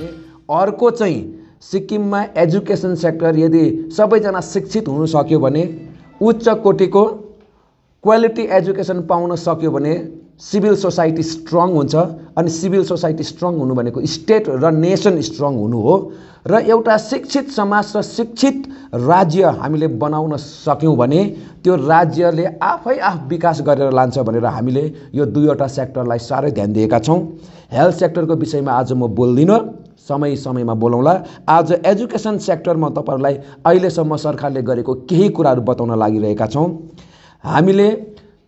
भने अर्को चाहिँ सिक्किममा एजुकेसन सेक्टर यदि सबैजना शिक्षित हुन सक्यो भने उच्च कोटिको क्वालिटी एजुकेसन पाउन सक्यो भने सिभिल सोसाइटी स्ट्रङ हुन्छ अनि सिभिल सोसाइटी स्ट्रङ हुनु भनेको स्टेट र नेसन स्ट्रङ हुनु हो र एउटा शिक्षित समाज र शिक्षित राज्य हामीले बनाउन सक्यौँ भने त्यो राज्यले आफै आफ विकास गरेर लान्छ भनेर हामीले यो दुईवटा सेक्टरलाई साह्रै ध्यान दिएका छौँ हेल्थ सेक्टरको विषयमा आज म बोल्दिनँ समय समयमा बोलाउँला आज एजुकेसन सेक्टरमा तपाईँहरूलाई अहिलेसम्म सरकारले गरेको केही कुराहरू बताउन लागिरहेका छौँ हामीले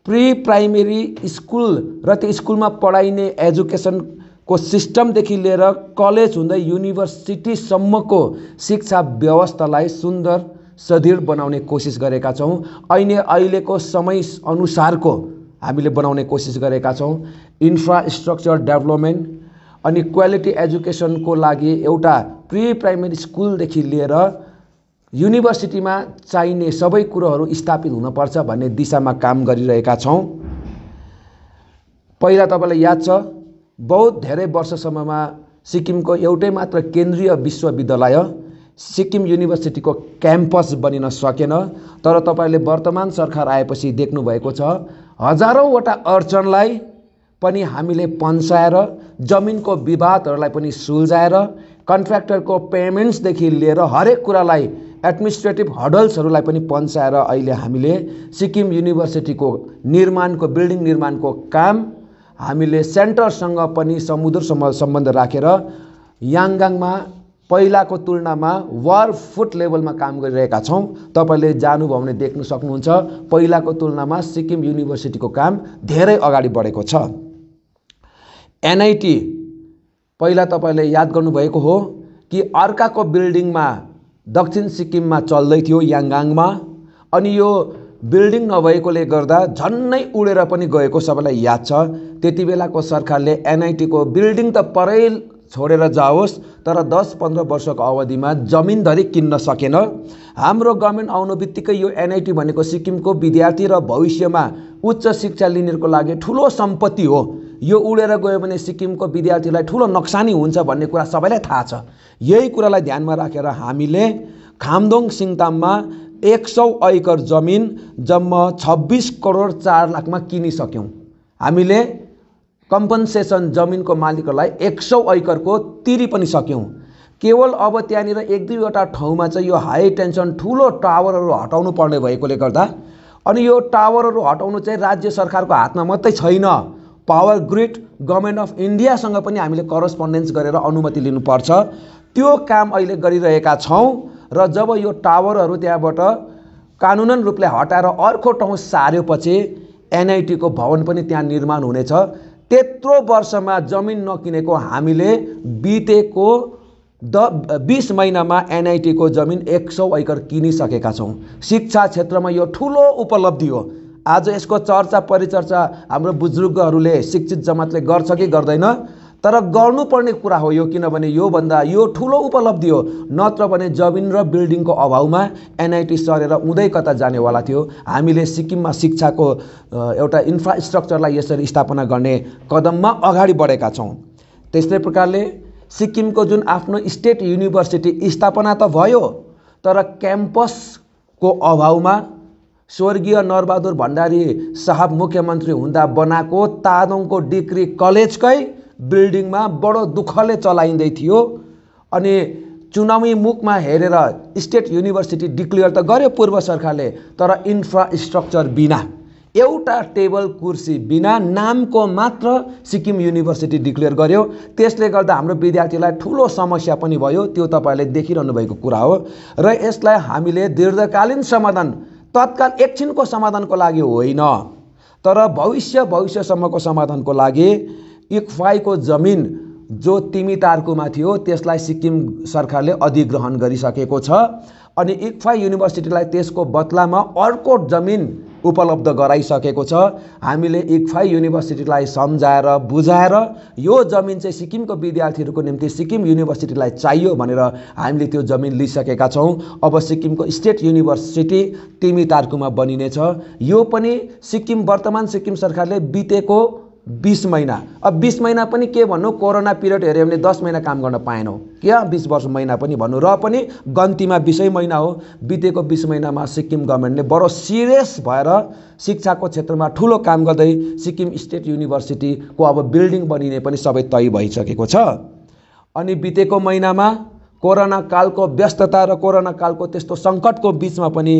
प्रि प्राइमेरी स्कुल र त्यो स्कुलमा पढाइने एजुकेसनको सिस्टमदेखि लिएर कलेज हुँदै युनिभर्सिटीसम्मको शिक्षा व्यवस्थालाई सुन्दर सदृढ बनाउने कोसिस गरेका छौँ अहिले अहिलेको समय अनुसारको हामीले बनाउने कोसिस गरेका छौँ इन्फ्रास्ट्रक्चर डेभलपमेन्ट अनि क्वालिटी एजुकेसनको लागि एउटा प्रि प्राइमेरी स्कुलदेखि लिएर युनिभर्सिटीमा चाहिने सबै कुरोहरू स्थापित हुनुपर्छ भन्ने दिशामा काम गरिरहेका छौँ पहिला तपाईँलाई याद छ बहुत धेरै वर्षसम्ममा सिक्किमको एउटै मात्र केन्द्रीय विश्वविद्यालय सिक्किम युनिभर्सिटीको क्याम्पस बनिन सकेन तर तपाईँले वर्तमान सरकार आएपछि देख्नुभएको छ हजारौँवटा अर्चनलाई पनि हामीले पन्साएर जमिनको विवादहरूलाई पनि सुल्झाएर कन्ट्र्याक्टरको पेमेन्ट्सदेखि लिएर हरेक कुरालाई एडमिनिस्ट्रेटिभ हडल्सहरूलाई पनि पन्साएर अहिले हामीले सिक्किम युनिभर्सिटीको निर्माणको बिल्डिङ निर्माणको काम हामीले सेन्टरसँग पनि समुद्रसम्म सम्बन्ध राखेर याङगाङमा पहिलाको तुलनामा वर फुट लेभलमा काम गरिरहेका छौँ तपाईँले जानुभयो भने देख्न सक्नुहुन्छ पहिलाको तुलनामा सिक्किम युनिभर्सिटीको काम धेरै अगाडि बढेको छ एनआइटी पहिला तपाईँले याद गर्नुभएको हो कि अर्काको बिल्डिङमा दक्षिण सिक्किममा चल्दै थियो याङगाङमा अनि यो बिल्डिङ नभएकोले गर्दा झन्नै उडेर पनि गएको सबैलाई याद छ त्यति बेलाको सरकारले एनआइटीको बिल्डिङ त परै छोडेर जाओस् तर दस पन्ध्र वर्षको अवधिमा जमिनधरी किन्न सकेन हाम्रो गभर्मेन्ट आउनु बित्तिकै यो एनआइटी भनेको सिक्किमको विद्यार्थी र भविष्यमा उच्च शिक्षा लिनेहरूको लागि ठुलो सम्पत्ति हो यो उडेर गयो भने सिक्किमको विद्यार्थीलाई ठुलो नोक्सानी हुन्छ भन्ने कुरा सबैलाई थाहा छ यही कुरालाई ध्यानमा राखेर हामीले खामदोङ सिङताममा एक सौ ऐकर जमिन जम्मा छब्बिस करोड चार लाखमा किनिसक्यौँ हामीले कम्पन्सेसन जमिनको मालिकहरूलाई एक सौ ऐकरको तिरि पनि सक्यौँ केवल अब त्यहाँनिर एक दुईवटा ठाउँमा चाहिँ यो हाई टेन्सन ठुलो टावरहरू हटाउनु पर्ने भएकोले गर्दा अनि यो टावरहरू हटाउनु चाहिँ राज्य सरकारको हातमा मात्रै छैन पावर ग्रिड गभर्मेन्ट अफ इन्डियासँग पनि हामीले करस्पोन्डेन्स गरेर अनुमति लिनुपर्छ त्यो काम अहिले गरिरहेका छौँ र जब यो टावरहरू त्यहाँबाट कानुनन रूपले हटाएर अर्को ठाउँ सार्योपछि एनआइटीको भवन पनि त्यहाँ निर्माण हुनेछ त्यत्रो वर्षमा जमिन नकिनेको हामीले बितेको द बिस महिनामा एनआइटीको जमिन एक सौ ऐकर किनिसकेका छौँ शिक्षा क्षेत्रमा यो ठुलो उपलब्धि हो आज यसको चर्चा परिचर्चा हाम्रो बुजुर्गहरूले शिक्षित जमातले गर्छ कि गर्दैन तर गर्नुपर्ने कुरा हो यो किनभने योभन्दा यो ठुलो उपलब्धि हो नत्र भने जमिन र बिल्डिङको अभावमा एनआइटी सरेर उँदै कता जानेवाला थियो हामीले सिक्किममा शिक्षाको एउटा इन्फ्रास्ट्रक्चरलाई यसरी स्थापना गर्ने कदममा अगाडि बढेका छौँ त्यस्तै प्रकारले सिक्किमको जुन आफ्नो स्टेट युनिभर्सिटी स्थापना त भयो तर क्याम्पसको अभावमा स्वर्गीय नरबहादुर भण्डारी साहब मुख्यमन्त्री हुँदा बनाएको तादोङको डिग्री कलेजकै बिल्डिङमा बडो दुःखले चलाइँदै थियो अनि चुनावी मुखमा हेरेर स्टेट युनिभर्सिटी डिक्लेयर त गर्यो पूर्व सरकारले तर इन्फ्रास्ट्रक्चर बिना एउटा टेबल कुर्सी बिना नामको मात्र सिक्किम युनिभर्सिटी डिक्लेयर गर्यो त्यसले गर्दा हाम्रो विद्यार्थीलाई ठुलो समस्या पनि भयो त्यो तपाईँले देखिरहनु भएको कुरा हो र यसलाई हामीले दीर्घकालीन समाधान तत्काल एकछिनको समाधानको लागि होइन तर भविष्य भविष्यसम्मको समाधानको लागि इक्फाईको जमिन जो तिमी तार्कुमा थियो त्यसलाई सिक्किम सरकारले अधिग्रहण गरिसकेको छ अनि इक्फाई युनिभर्सिटीलाई त्यसको बदलामा अर्को जमिन उपलब्ध गराइसकेको छ हामीले इक्फाई युनिभर्सिटीलाई सम्झाएर बुझाएर यो जमिन चाहिँ सिक्किमको विद्यार्थीहरूको निम्ति सिक्किम युनिभर्सिटीलाई चाहियो भनेर हामीले त्यो जमिन लिइसकेका छौँ अब सिक्किमको स्टेट युनिभर्सिटी तिमी तार्कुमा बनिनेछ यो पनि सिक्किम वर्तमान सिक्किम सरकारले बितेको बिस महिना अब बिस महिना पनि के भन्नु कोरोना पिरियड हेऱ्यो भने दस महिना काम गर्न पाएनौँ क्या बिस वर्ष महिना पनि भन्नु र पनि गन्तीमा बिसै महिना हो बितेको बिस महिनामा सिक्किम गभर्मेन्टले बडो सिरियस भएर शिक्षाको क्षेत्रमा ठुलो काम गर्दै सिक्किम स्टेट युनिभर्सिटीको अब बिल्डिङ बनिने पनि सबै तय भइसकेको छ अनि बितेको महिनामा कोरोना कालको व्यस्तता र कोरोना कालको त्यस्तो सङ्कटको बिचमा पनि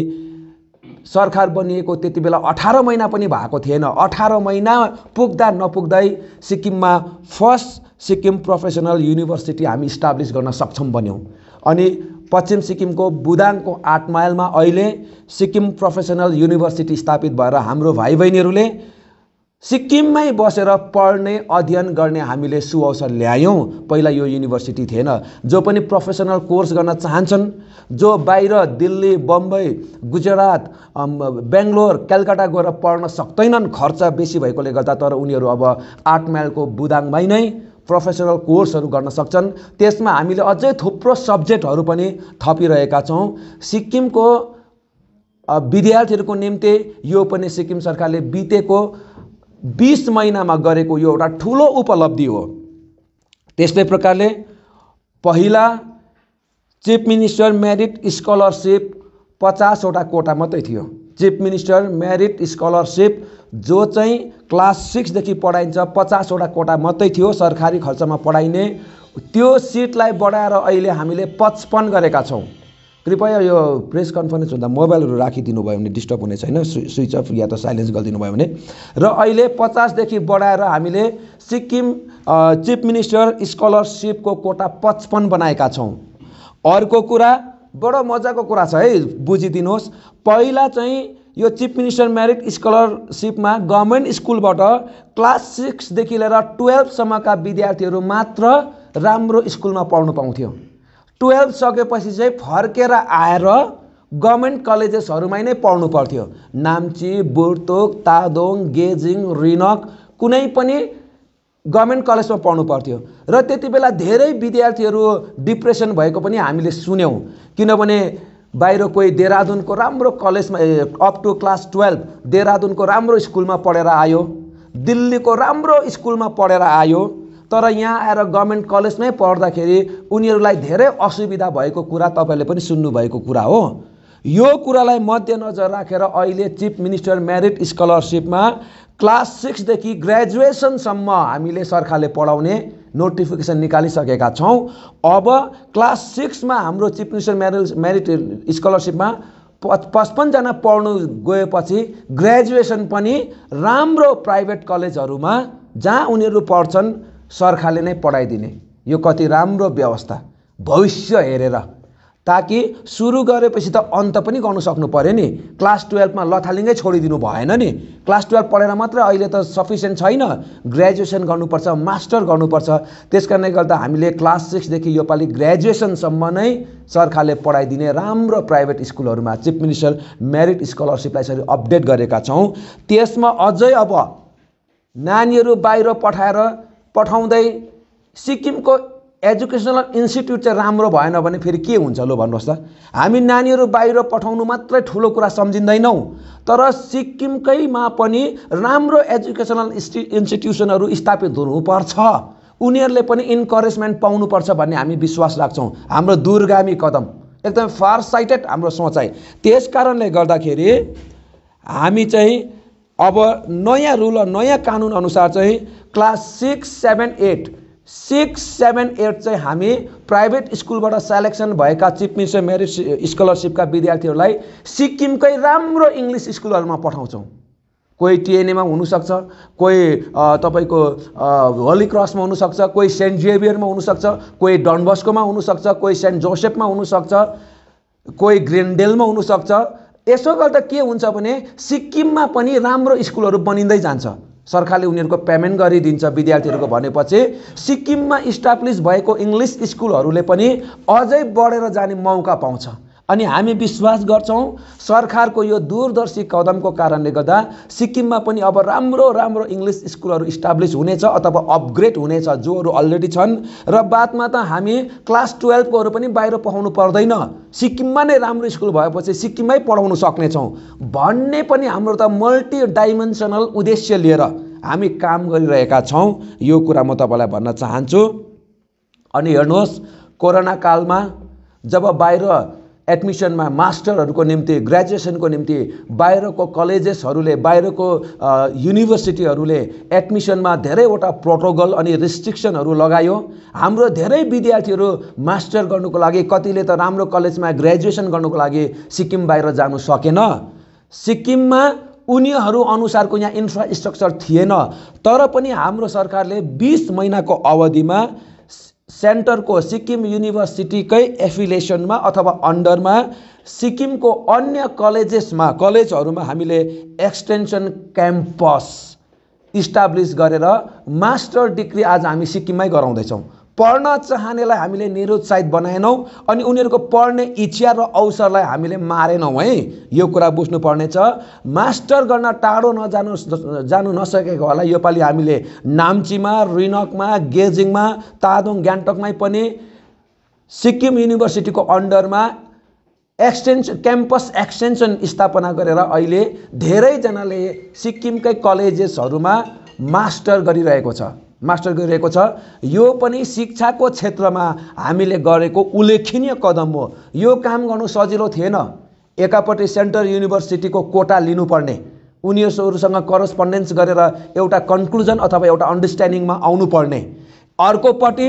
सरकार बनिएको त्यति बेला अठार महिना पनि भएको थिएन अठार महिना पुग्दा नपुग्दै सिक्किममा फर्स्ट सिक्किम प्रोफेसनल युनिभर्सिटी हामी इस्टाब्लिस गर्न सक्षम बन्यौँ अनि पश्चिम सिक्किमको बुदाङको आठ माइलमा अहिले सिक्किम प्रोफेसनल युनिभर्सिटी स्थापित भएर हाम्रो भाइ बहिनीहरूले सिक्किममै बसेर पढ्ने अध्ययन गर्ने हामीले सुअवसर ल्यायौँ पहिला यो युनिभर्सिटी थिएन जो पनि प्रोफेसनल कोर्स गर्न चाहन्छन् जो बाहिर दिल्ली बम्बई गुजरात बेङ्गलोर कलकत्ता गएर पढ्न सक्दैनन् खर्च बेसी भएकोले गर्दा तर उनीहरू अब आठ माइलको बुदाङमै नै प्रोफेसनल कोर्सहरू गर्न सक्छन् त्यसमा हामीले अझै थुप्रो सब्जेक्टहरू पनि थपिरहेका छौँ सिक्किमको विद्यार्थीहरूको निम्ति यो पनि सिक्किम सरकारले बितेको बिस महिनामा गरेको यो एउटा ठुलो उपलब्धि हो त्यस्तै प्रकारले पहिला चिफ मिनिस्टर मेरिट स्कलरसिप पचासवटा कोटा मात्रै थियो चिफ मिनिस्टर मेरिट स्कलरसिप जो चाहिँ क्लास सिक्सदेखि पढाइन्छ पचासवटा कोटा मात्रै थियो सरकारी खर्चमा पढाइने त्यो सिटलाई बढाएर अहिले हामीले पचपन्न गरेका छौँ कृपया यो प्रेस कन्फरेन्स हुँदा मोबाइलहरू राखिदिनु भयो भने डिस्टर्ब हुने छैन स्विच अफ या त साइलेन्स गरिदिनु भयो भने र अहिले पचासदेखि बढाएर हामीले सिक्किम चिफ मिनिस्टर स्कलरसिपको कोटा पचपन्न बनाएका छौँ अर्को कुरा बडो मजाको कुरा छ है बुझिदिनुहोस् पहिला चाहिँ यो चिफ मिनिस्टर म्यारिट स्कलरसिपमा गभर्मेन्ट स्कुलबाट क्लास सिक्सदेखि लिएर टुवेल्भसम्मका विद्यार्थीहरू मात्र राम्रो स्कुलमा पढ्नु पाउँथ्यो टुवेल्भ सकेपछि चाहिँ फर्केर आएर गभर्मेन्ट कलेजेसहरूमै नै पढ्नु पर्थ्यो नाम्ची बुर्तोक तादोङ गेजिङ रिनक कुनै पनि गभर्मेन्ट कलेजमा पढ्नु पर्थ्यो र त्यति बेला धेरै विद्यार्थीहरू डिप्रेसन भएको पनि हामीले सुन्यौँ किनभने बाहिर कोही देहरादुनको राम्रो कलेजमा अप टु क्लास टुवेल्भ देहरादुनको राम्रो स्कुलमा पढेर आयो दिल्लीको राम्रो स्कुलमा पढेर आयो तर यहाँ आएर गभर्मेन्ट कलेजमै पढ्दाखेरि उनीहरूलाई धेरै असुविधा भएको कुरा तपाईँले पनि सुन्नुभएको कुरा हो यो कुरालाई मध्यनजर राखेर अहिले चिफ मिनिस्टर मेरिट स्कलरसिपमा क्लास सिक्सदेखि ग्रेजुएसनसम्म हामीले सरकारले पढाउने नोटिफिकेसन निकालिसकेका छौँ अब क्लास सिक्समा हाम्रो चिफ मिनिस्टर मेरिट मेरिट स्कलरसिपमा प पचपन्नजना पढ्नु गएपछि ग्रेजुएसन पनि राम्रो प्राइभेट कलेजहरूमा जहाँ उनीहरू पढ्छन् सरकारले नै पढाइदिने यो कति राम्रो व्यवस्था भविष्य हेरेर ताकि सुरु गरेपछि त अन्त पनि गर्नु सक्नु पऱ्यो नि क्लास टुवेल्भमा लथालिङ्गै छोडिदिनु भएन नि क्लास टुवेल्भ पढेर मात्र अहिले त सफिसियन्ट छैन ग्रेजुएसन गर्नुपर्छ मास्टर गर्नुपर्छ त्यस कारणले गर्दा हामीले क्लास सिक्सदेखि योपालि ग्रेजुएसनसम्म नै सरकारले पढाइदिने राम्रो प्राइभेट स्कुलहरूमा चिफ मिनिस्टर मेरिट स्कलरसिपलाई यसरी अपडेट गरेका छौँ त्यसमा अझै अब नानीहरू बाहिर पठाएर पठाउँदै सिक्किमको एजुकेसनल इन्स्टिट्युट चाहिँ राम्रो भएन भने फेरि के हुन्छ लो भन्नुहोस् त हामी नानीहरू बाहिर पठाउनु मात्रै ठुलो कुरा सम्झिँदैनौँ तर सिक्किमकैमा पनि राम्रो एजुकेसनल इन्स्टिट्युसनहरू स्थापित हुनुपर्छ उनीहरूले पनि इन्करेजमेन्ट पाउनुपर्छ भन्ने हामी विश्वास राख्छौँ हाम्रो दूरगामी कदम एकदम फार साइटेड हाम्रो सोचाइ त्यस कारणले गर्दाखेरि हामी चाहिँ अब नयाँ रुल र नयाँ अनुसार चाहिँ class six seven eight six seven eight चाहिँ हामी प्राइभेट स्कुलबाट सेलेक्सन भएका चिफ मिनिस्टर मेरिट स्कलरसिपका विद्यार्थीहरूलाई सिक्किमकै राम्रो इङ्ग्लिस स्कुलहरूमा पठाउँछौँ कोही टिएनएमा हुनसक्छ कोही तपाईँको होली क्रसमा हुनसक्छ कोही सेन्ट जेभियरमा हुनसक्छ कोही डनबस्कोमा हुनसक्छ कोही सेन्ट जोसेफमा हुनसक्छ कोही ग्रेन्डेलमा हुनसक्छ यसो गर्दा के हुन्छ भने सिक्किममा पनि राम्रो स्कुलहरू बनिँदै जान्छ सरकारले उनीहरूको पेमेन्ट गरिदिन्छ विद्यार्थीहरूको भनेपछि सिक्किममा इस्टाब्लिस भएको इङ्ग्लिस स्कुलहरूले पनि अझै बढेर जाने मौका पाउँछ अनि हामी विश्वास गर्छौँ सरकारको यो दूरदर्शी कदमको कारणले गर्दा सिक्किममा पनि अब राम्रो राम्रो इङ्ग्लिस स्कुलहरू इस्टाब्लिस हुनेछ अथवा अपग्रेड हुनेछ जोहरू अलरेडी छन् र बादमा त हामी क्लास टुवेल्भकोहरू पनि बाहिर पढाउनु पर्दैन सिक्किममा नै राम्रो स्कुल भएपछि सिक्किममै पढाउनु सक्नेछौँ भन्ने पनि हाम्रो त मल्टी डाइमेन्सनल उद्देश्य लिएर हामी काम गरिरहेका छौँ यो कुरा म तपाईँलाई भन्न चाहन्छु अनि हेर्नुहोस् कोरोना कालमा जब बाहिर एडमिसनमा मास्टरहरूको निम्ति ग्रेजुएसनको निम्ति बाहिरको कलेजेसहरूले बाहिरको युनिभर्सिटीहरूले एडमिसनमा धेरैवटा प्रोटोकल अनि रिस्ट्रिक्सनहरू लगायो हाम्रो धेरै विद्यार्थीहरू मास्टर गर्नुको लागि कतिले त राम्रो कलेजमा ग्रेजुएसन गर्नुको लागि सिक्किम बाहिर जानु सकेन सिक्किममा उनीहरू अनुसारको यहाँ इन्फ्रास्ट्रक्चर थिएन तर पनि हाम्रो सरकारले बिस महिनाको अवधिमा सेन्टरको सिक्किम युनिभर्सिटीकै एफिलिएसनमा अथवा अन्डरमा सिक्किमको अन्य कलेजेसमा कलेजहरूमा हामीले एक्सटेन्सन क्याम्पस इस्टाब्लिस गरेर मास्टर डिग्री आज हामी सिक्किममै गराउँदैछौँ पढ्न चाहनेलाई हामीले निरुत्साहित बनाएनौँ अनि उनीहरूको पढ्ने इच्छा र अवसरलाई हामीले मारेनौँ है यो कुरा बुझ्नुपर्नेछ मास्टर गर्न टाढो नजानु जानु नसकेको होला योपालि हामीले नाम्चीमा रिनकमा गेजिङमा तादोङ गान्तोकमै पनि सिक्किम युनिभर्सिटीको अन्डरमा एक्सटेन्सन क्याम्पस एक्सटेन्सन स्थापना गरेर अहिले धेरैजनाले सिक्किमकै कलेजेसहरूमा मास्टर गरिरहेको छ मास्टर गरिरहेको छ यो पनि शिक्षाको क्षेत्रमा हामीले गरेको उल्लेखनीय कदम हो यो काम गर्नु सजिलो थिएन एकापट्टि सेन्ट्रल युनिभर्सिटीको कोटा लिनुपर्ने उनीहरूसँग करस्पोन्डेन्स गरेर एउटा कन्क्लुजन अथवा एउटा अन्डरस्ट्यान्डिङमा आउनुपर्ने अर्कोपट्टि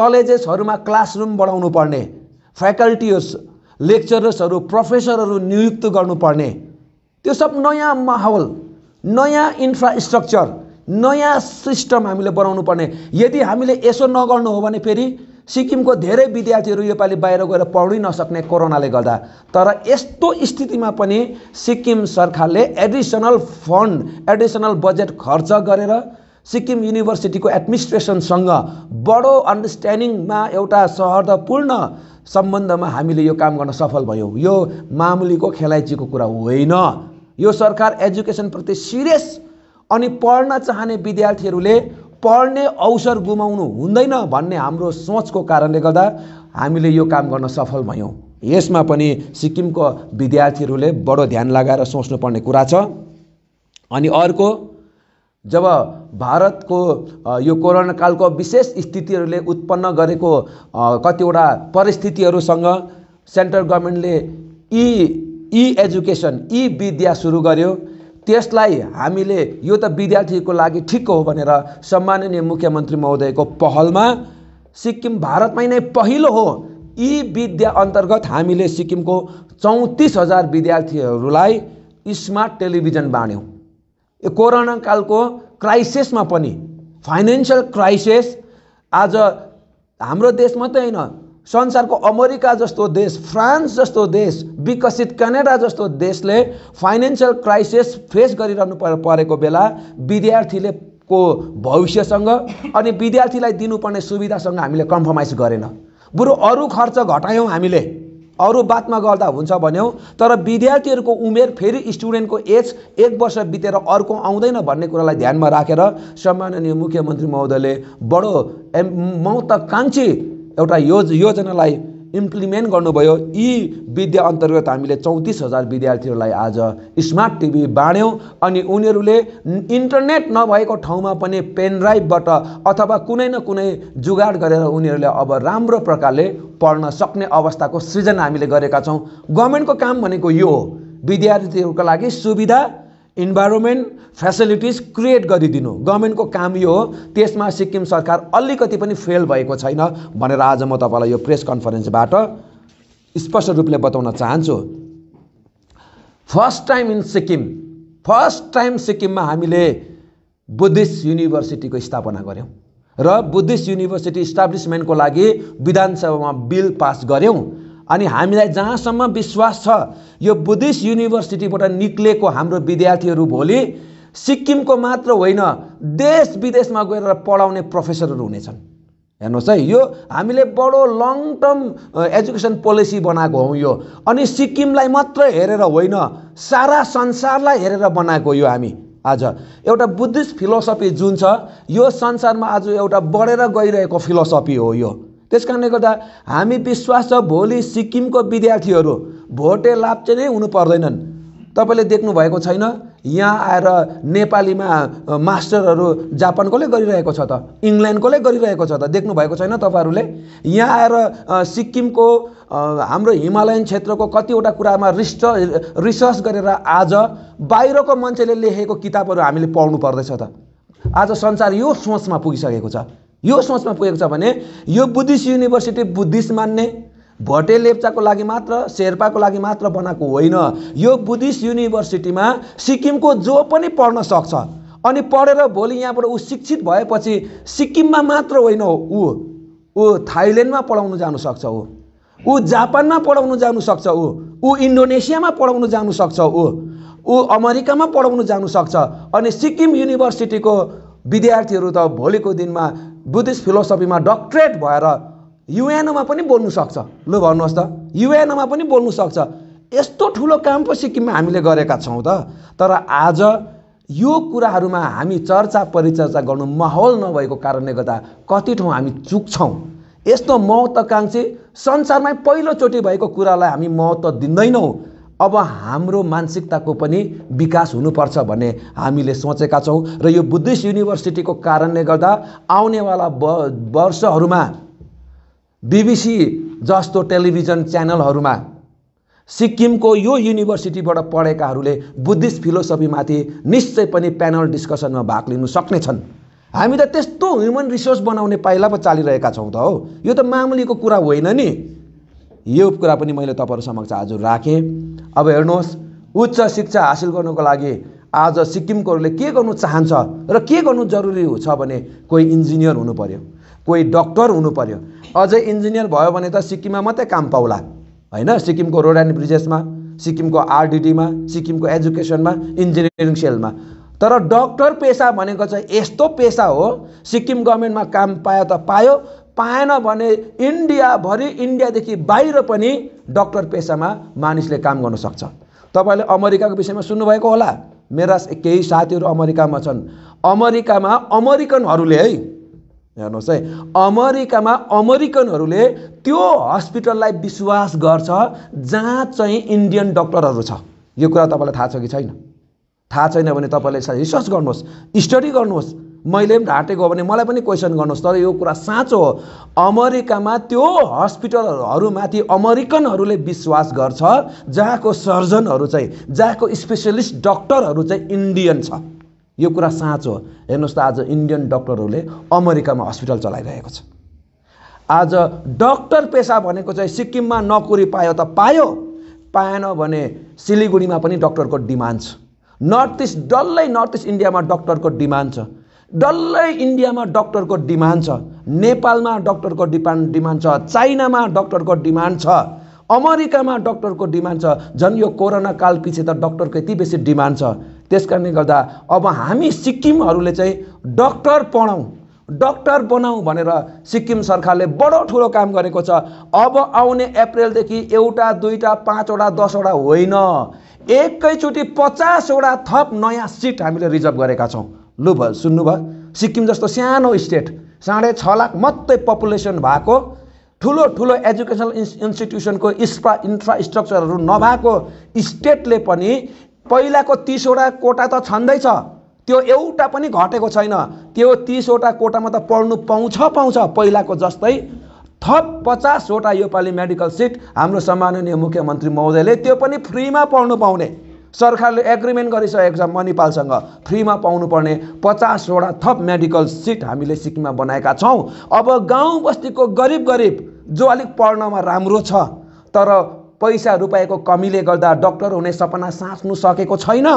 कलेजेसहरूमा क्लासरुम बढाउनु पर्ने फ्याकल्टीहरू लेक्चरर्सहरू प्रोफेसरहरू नियुक्त गर्नुपर्ने त्यो सब नयाँ माहौल नयाँ इन्फ्रास्ट्रक्चर नयाँ सिस्टम हामीले बनाउनु पर्ने यदि हामीले यसो नगर्नु हो भने फेरि सिक्किमको धेरै विद्यार्थीहरू योपालि बाहिर गएर पढ्नै नसक्ने कोरोनाले गर्दा तर यस्तो स्थितिमा पनि सिक्किम सरकारले एडिसनल फन्ड एडिसनल बजेट खर्च गरेर सिक्किम युनिभर्सिटीको एडमिनिस्ट्रेसनसँग बडो अन्डरस्ट्यान्डिङमा एउटा सहर्दपूर्ण सम्बन्धमा हामीले यो काम गर्न सफल भयौँ यो मामुलीको खेलाइचीको कुरा होइन यो सरकार एजुकेसनप्रति सिरियस अनि पढ्न चाहने विद्यार्थीहरूले पढ्ने अवसर गुमाउनु हुँदैन भन्ने हाम्रो सोचको कारणले गर्दा हामीले यो काम गर्न सफल भयौँ यसमा पनि सिक्किमको विद्यार्थीहरूले बडो ध्यान लगाएर सोच्नुपर्ने कुरा छ अनि अर्को जब भारतको यो कोरोना कालको विशेष स्थितिहरूले उत्पन्न गरेको कतिवटा परिस्थितिहरूसँग सेन्ट्रल गभर्मेन्टले इ ई एजुकेसन ई विद्या सुरु गर्यो त्यसलाई हामीले यो त विद्यार्थीको लागि ठिक हो भनेर सम्माननीय मुख्यमन्त्री महोदयको पहलमा सिक्किम भारतमै नै पहिलो हो यी विद्या अन्तर्गत हामीले सिक्किमको चौतिस हजार विद्यार्थीहरूलाई स्मार्ट टेलिभिजन बाँड्यौँ यो कोरोना कालको क्राइसिसमा पनि फाइनेन्सियल क्राइसिस आज हाम्रो देश मात्रै होइन संसारको अमेरिका जस्तो देश फ्रान्स जस्तो देश विकसित क्यानाडा जस्तो देशले फाइनेन्सियल क्राइसिस फेस गरिरहनु परेको बेला विद्यार्थीले को भविष्यसँग अनि विद्यार्थीलाई दिनुपर्ने सुविधासँग हामीले कम्प्रोमाइज गरेन बरु अरू खर्च घटायौँ हामीले अरू बातमा गर्दा हुन्छ भन्यौँ तर विद्यार्थीहरूको उमेर फेरि स्टुडेन्टको एज एक वर्ष बितेर अर्को आउँदैन भन्ने कुरालाई ध्यानमा राखेर सम्माननीय मुख्यमन्त्री महोदयले बडो महत्त्वकाङ्क्षी एउटा योज योजनालाई इम्प्लिमेन्ट गर्नुभयो यी विद्या अन्तर्गत हामीले चौतिस हजार विद्यार्थीहरूलाई आज स्मार्ट टिभी बाँड्यौँ अनि उनीहरूले इन्टरनेट नभएको ठाउँमा पनि पेन ड्राइभबाट अथवा कुनै न कुनै जुगाड गरेर उनीहरूले अब राम्रो प्रकारले पढ्न सक्ने अवस्थाको सृजना हामीले गरेका छौँ गभर्मेन्टको काम भनेको यो हो विद्यार्थीहरूको लागि सुविधा इन्भाइरोमेन्ट फेसिलिटिज क्रिएट गरिदिनु गभर्मेन्टको काम यो हो त्यसमा सिक्किम सरकार अलिकति पनि फेल भएको छैन भनेर आज म तपाईँलाई यो प्रेस कन्फरेन्सबाट स्पष्ट रूपले बताउन चाहन्छु first time in Sikkim first time सिक्किममा हामीले बुद्धिस्ट युनिभर्सिटीको स्थापना गऱ्यौँ र बुद्धिस्ट युनिभर्सिटी इस्टाब्लिसमेन्टको लागि विधानसभामा बिल पास गऱ्यौँ अनि हामीलाई जहाँसम्म विश्वास छ यो बुद्धिस्ट युनिभर्सिटीबाट निक्लेको हाम्रो विद्यार्थीहरू भोलि सिक्किमको मात्र होइन देश विदेशमा गएर पढाउने प्रोफेसरहरू हुनेछन् हेर्नुहोस् है यो हामीले बडो लङ टर्म एजुकेसन पोलिसी बनाएको हौँ यो अनि सिक्किमलाई मात्र हेरेर होइन सारा संसारलाई हेरेर बनाएको यो हामी आज एउटा बुद्धिस्ट फिलोसफी जुन छ यो संसारमा आज एउटा बढेर गइरहेको फिलोसफी हो यो त्यस कारणले गर्दा हामी विश्वास छ भोलि सिक्किमको विद्यार्थीहरू भोटे लाप्चे नै हुनु पर्दैनन् तपाईँले भएको छैन यहाँ आएर नेपालीमा मास्टरहरू जापानकोले गरिरहेको छ त इङ्ल्यान्डकोले गरिरहेको छ त देख्नु भएको छैन तपाईँहरूले यहाँ आएर सिक्किमको हाम्रो हिमालयन क्षेत्रको कतिवटा कुरामा रिस्ट रिसर्च गरेर आज बाहिरको मान्छेले लेखेको किताबहरू हामीले पढ्नु पर्दैछ त आज संसार यो सोचमा पुगिसकेको छ यो सोचमा पुगेको छ भने यो बुद्धिस्ट युनिभर्सिटी बुद्धिस्ट मान्ने भोटे लेप्चाको लागि मात्र शेर्पाको लागि मात्र बनाएको होइन यो बुद्धिस्ट युनिभर्सिटीमा सिक्किमको जो पनि पढ्न सक्छ अनि पढेर भोलि यहाँबाट ऊ शिक्षित भएपछि सिक्किममा मात्र होइन ऊ ऊ थाइल्यान्डमा पढाउनु जानु सक्छ ऊ ऊ जापानमा पढाउनु जानु सक्छ ऊ ऊ इन्डोनेसियामा पढाउनु जानु सक्छ ऊ ऊ अमेरिकामा पढाउनु जानु सक्छ अनि सिक्किम युनिभर्सिटीको विद्यार्थीहरू त भोलिको दिनमा बुद्धिस्ट फिलोसफीमा डक्ट्रेट भएर युएनओमा पनि बोल्नु सक्छ लु भन्नुहोस् त युएनओमा पनि बोल्नु सक्छ यस्तो ठुलो काम पो सिक्किममा हामीले गरेका छौँ त तर आज यो कुराहरूमा हामी चर्चा परिचर्चा गर्नु माहौल नभएको कारणले गर्दा कति ठाउँ हामी चुक्छौँ यस्तो महत्त्वकाङ्क्षी संसारमै पहिलोचोटि भएको कुरालाई हामी महत्त्व दिँदैनौँ अब हाम्रो मानसिकताको पनि विकास हुनुपर्छ भन्ने हामीले सोचेका छौँ र यो बुद्धिस्ट युनिभर्सिटीको कारणले गर्दा आउनेवाला वर्षहरूमा बिबिसी जस्तो टेलिभिजन च्यानलहरूमा सिक्किमको यो युनिभर्सिटीबाट पढेकाहरूले बुद्धिस्ट फिलोसफीमाथि निश्चय पनि प्यानल डिस्कसनमा भाग लिनु सक्नेछन् हामी त त्यस्तो ह्युमन रिसोर्स बनाउने पाइला पो चालिरहेका छौँ त हो यो त मामुलीको कुरा होइन नि यो कुरा पनि मैले तपाईँहरू समक्ष आज राखेँ अब हेर्नुहोस् उच्च शिक्षा हासिल गर्नुको लागि आज सिक्किमकोहरूले के गर्नु चाहन्छ र के गर्नु जरुरी छ भने कोही इन्जिनियर हुनु पऱ्यो कोही डक्टर हुनु पर्यो अझै इन्जिनियर भयो भने त सिक्किममा मात्रै काम पाउला होइन सिक्किमको रोड एन्ड ब्रिजेसमा सिक्किमको आरडिडीमा सिक्किमको एजुकेसनमा इन्जिनियरिङ सेलमा तर डक्टर पेसा भनेको चाहिँ यस्तो पेसा हो सिक्किम गभर्मेन्टमा काम पायो त पायो पाएन भने इन्डियाभरि इन्डियादेखि बाहिर पनि डक्टर पेसामा मानिसले काम गर्न सक्छ तपाईँले अमेरिकाको विषयमा सुन्नुभएको होला मेरा केही साथीहरू अमेरिकामा छन् अमेरिकामा अमेरिकनहरूले है हेर्नुहोस् है अमेरिकामा अमेरिकनहरूले त्यो हस्पिटललाई विश्वास गर्छ जहाँ चाहिँ इन्डियन डक्टरहरू छ यो कुरा तपाईँलाई थाहा छ कि छैन थाहा छैन भने तपाईँले रिसर्च गर्नुहोस् स्टडी गर्नुहोस् मैले पनि ढाँटेको हो भने मलाई पनि क्वेसन गर्नुहोस् तर यो कुरा साँचो हो अमेरिकामा त्यो हस्पिटलहरूमाथि अमेरिकनहरूले विश्वास गर्छ जहाँको सर्जनहरू चाहिँ जहाँको स्पेसलिस्ट डक्टरहरू चाहिँ इन्डियन छ यो कुरा साँचो हो हेर्नुहोस् त आज इन्डियन डक्टरहरूले अमेरिकामा हस्पिटल चलाइरहेको छ आज डक्टर पेसा भनेको चाहिँ सिक्किममा नोकरी पायो त पायो पाएन भने सिलिगुडीमा पनि डक्टरको डिमान्ड छ नर्थ इस्ट डल्लै नर्थ इस्ट इन्डियामा डक्टरको डिमान्ड छ डल्लै इन्डियामा डक्टरको डिमान्ड छ नेपालमा डक्टरको डिमान्ड डिमान्ड छ चाइनामा डक्टरको डिमान्ड छ अमेरिकामा डक्टरको डिमान्ड छ झन् यो कोरोना काल पछि त डक्टरको यति बेसी डिमान्ड छ त्यस कारणले गर्दा अब हामी सिक्किमहरूले चाहिँ डक्टर पढाउँ डक्टर बनाऊ भनेर सिक्किम सरकारले बडो ठुलो काम गरेको छ अब आउने अप्रेलदेखि एउटा दुईवटा पाँचवटा दसवटा होइन एकैचोटि पचासवटा थप नयाँ सिट हामीले रिजर्भ गरेका छौँ लु भयो सुन्नुभयो सिक्किम जस्तो सानो स्टेट साढे छ लाख मात्रै पपुलेसन भएको ठुलो ठुलो एजुकेसनल इन्स इन्स्टिट्युसनको इन्फ्रा इन्फ्रास्ट्रक्चरहरू नभएको स्टेटले पनि पहिलाको तिसवटा कोटा त छँदैछ त्यो एउटा पनि घटेको छैन त्यो तिसवटा कोटामा त पढ्नु पाउँछ पाउँछ पहिलाको जस्तै थप पचासवटा योपालि मेडिकल सिट हाम्रो सम्माननीय मुख्यमन्त्री महोदयले त्यो पनि फ्रीमा पढ्नु पाउने सरकारले एग्रिमेन्ट गरिसकेको छ मणिपालसँग फ्रीमा पाउनुपर्ने पचासवटा थप मेडिकल सिट हामीले सिक्किममा बनाएका छौँ अब गाउँ बस्तीको गरिब गरिब जो अलिक पढ्नमा राम्रो छ तर पैसा रुपियाँको कमीले गर्दा डक्टर हुने सपना साँच्नु सकेको छैन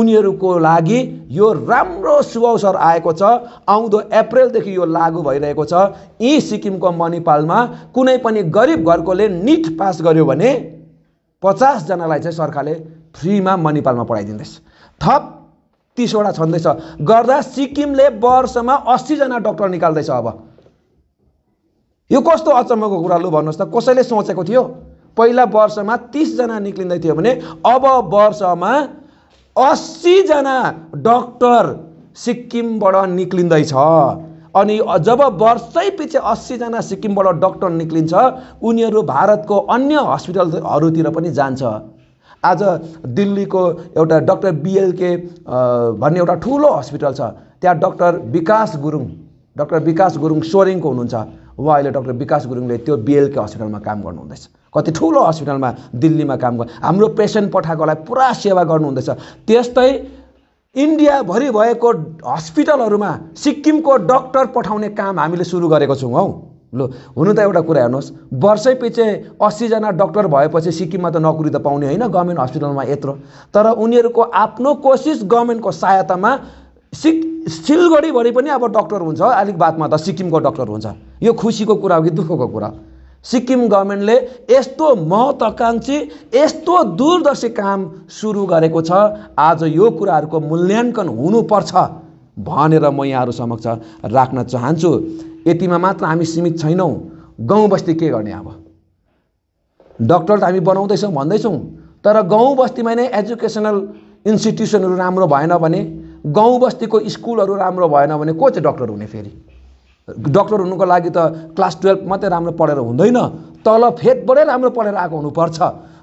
उनीहरूको लागि यो राम्रो सुअवसर आएको छ आउँदो अप्रेलदेखि यो लागू भइरहेको छ यी सिक्किमको मणिपालमा कुनै पनि गरिब घरकोले निट पास गर्यो भने पचासजनालाई चाहिँ सरकारले फ्रीमा म नेपालमा पढाइदिँदैछ थप तिसवटा छँदैछ गर्दा सिक्किमले वर्षमा अस्सीजना डक्टर निकाल्दैछ अब यो कस्तो अचम्मको कुरा लु भन्नुहोस् त कसैले सोचेको थियो पहिला वर्षमा तिसजना निक्लिँदै थियो भने अब वर्षमा अस्सीजना डक्टर सिक्किमबाट निक्लिँदैछ अनि जब वर्षै पछि अस्सीजना सिक्किमबाट डक्टर निक्लिन्छ उनीहरू भारतको अन्य हस्पिटलहरूतिर पनि जान्छ आज दिल्लीको एउटा डक्टर बिएलके भन्ने एउटा ठुलो हस्पिटल छ त्यहाँ डक्टर विकास गुरुङ डक्टर विकास गुरुङ सोरेङको हुनुहुन्छ उहाँ अहिले डक्टर विकास गुरुङले त्यो बिएलके हस्पिटलमा काम गर्नुहुँदैछ कति ठुलो हस्पिटलमा दिल्लीमा काम गर्नु हाम्रो पेसेन्ट पठाएकोलाई पुरा सेवा गर्नुहुँदैछ त्यस्तै इन्डियाभरि भएको हस्पिटलहरूमा सिक्किमको डक्टर पठाउने काम हामीले सुरु गरेको छौँ हौ लो हुनु त एउटा कुरा हेर्नुहोस् वर्षै पछि अस्सीजना डक्टर भएपछि सिक्किममा त नोकरी त पाउने होइन गभर्मेन्ट हस्पिटलमा यत्रो तर उनीहरूको आफ्नो कोसिस गभर्मेन्टको सहायतामा सिक सिलगढीभरि पनि अब डक्टर हुन्छ अलिक बादमा त सिक्किमको डक्टर हुन्छ यो खुसीको कुरा हो कि दुःखको कुरा सिक्किम गभर्मेन्टले यस्तो महत्त्वाकाङ्क्षी यस्तो दूरदर्शी काम सुरु गरेको छ आज यो कुराहरूको मूल्याङ्कन हुनुपर्छ भनेर म यहाँहरू समक्ष राख्न चाहन्छु यतिमा मात्र हामी सीमित छैनौँ गाउँ बस्ती के गर्ने अब डक्टर त हामी बनाउँदैछौँ भन्दैछौँ तर गाउँ बस्तीमा नै एजुकेसनल इन्स्टिट्युसनहरू राम्रो भएन भने गाउँ बस्तीको स्कुलहरू राम्रो भएन भने को चाहिँ डक्टर हुने फेरि डक्टर हुनुको लागि त क्लास टुवेल्भ मात्रै राम्रो पढेर हुँदैन तल फेदबाटै राम्रो पढेर आएको हुनुपर्छ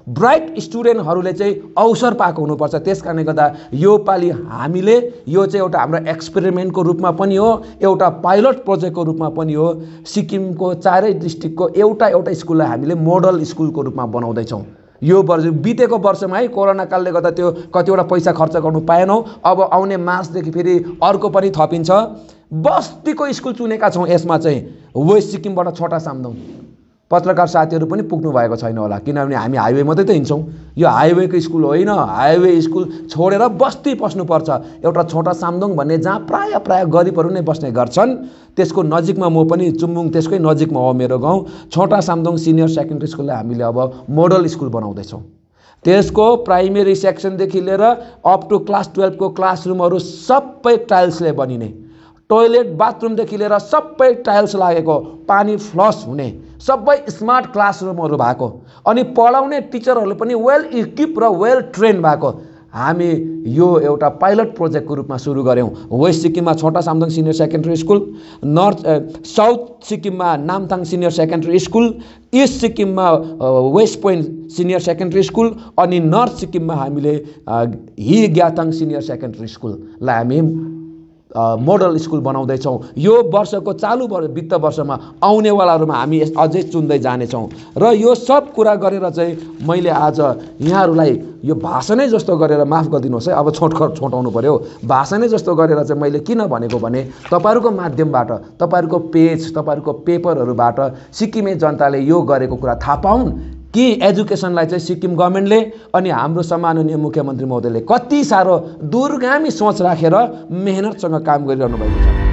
ब्राइट स्टुडेन्टहरूले चाहिँ अवसर पाएको हुनुपर्छ त्यस कारणले गर्दा योपालि हामीले यो चाहिँ एउटा हाम्रो एक्सपेरिमेन्टको रूपमा पनि हो एउटा पाइलट प्रोजेक्टको रूपमा पनि हो सिक्किमको चारै डिस्ट्रिक्टको एउटा एउटा स्कुललाई हामीले मोडल स्कुलको रूपमा बनाउँदैछौँ यो वर्ष बितेको वर्षमा है कोरोना कालले गर्दा त्यो कतिवटा पैसा खर्च गर्नु पाएनौँ अब आउने मार्चदेखि फेरि अर्को पनि थपिन्छ बस्तीको स्कुल चुनेका छौँ यसमा चाहिँ वेस्ट सिक्किमबाट छोटा साम्दौँ पत्रकार साथीहरू पनि पुग्नु भएको छैन होला किनभने हामी हाइवे मात्रै त हिँड्छौँ यो हाइवेको स्कुल होइन हाइवे स्कुल छोडेर बस्ती पस्नुपर्छ एउटा छोटा सामदोङ भन्ने जहाँ प्राय प्राय गरिबहरू नै बस्ने गर्छन् त्यसको नजिकमा म पनि चुम्बुङ त्यसकै नजिकमा हो मेरो गाउँ छोटा सामदोङ सिनियर सेकेन्ड्री स्कुललाई हामीले अब मोडल स्कुल बनाउँदैछौँ त्यसको प्राइमेरी सेक्सनदेखि लिएर अप टु क्लास टुवेल्भको क्लासरुमहरू सबै टाइल्सले बनिने टोइलेट बाथरुमदेखि लिएर सबै टाइल्स लागेको पानी फ्लस हुने सबै स्मार्ट क्लासरुमहरू भएको अनि पढाउने टिचरहरूले पनि वेल इक्विप र वेल ट्रेन भएको हामी यो एउटा पाइलट प्रोजेक्टको रूपमा सुरु गऱ्यौँ वेस्ट सिक्किममा Chota Samthang senior secondary school north south सिक्किममा Namthang senior secondary school east सिक्किममा west point senior secondary school अनि नर्थ सिक्किममा हामीले हि ग्याथाङ सिनियर सेकेन्ड्री स्कुललाई हामी मोडल स्कुल बनाउँदैछौँ यो वर्षको चालु वित्त वर्षमा आउनेवालाहरूमा हामी अझै चुन्दै जानेछौँ र यो सब कुरा गरेर चाहिँ मैले आज यहाँहरूलाई यो भाषणै जस्तो गरेर माफ गरिदिनुहोस् है अब छोट छोटाउनु पऱ्यो भाषणै जस्तो गरेर चाहिँ मैले किन भनेको भने तपाईँहरूको माध्यमबाट तपाईँहरूको पेज तपाईँहरूको पेपरहरूबाट सिक्किमे जनताले यो गरेको कुरा थाहा पाउन् कि एजुकेसनलाई चाहिँ सिक्किम गभर्मेन्टले अनि हाम्रो सम्माननीय मुख्यमन्त्री महोदयले कति साह्रो दुर्गामी सोच राखेर मेहनतसँग काम गरिरहनु भएको छ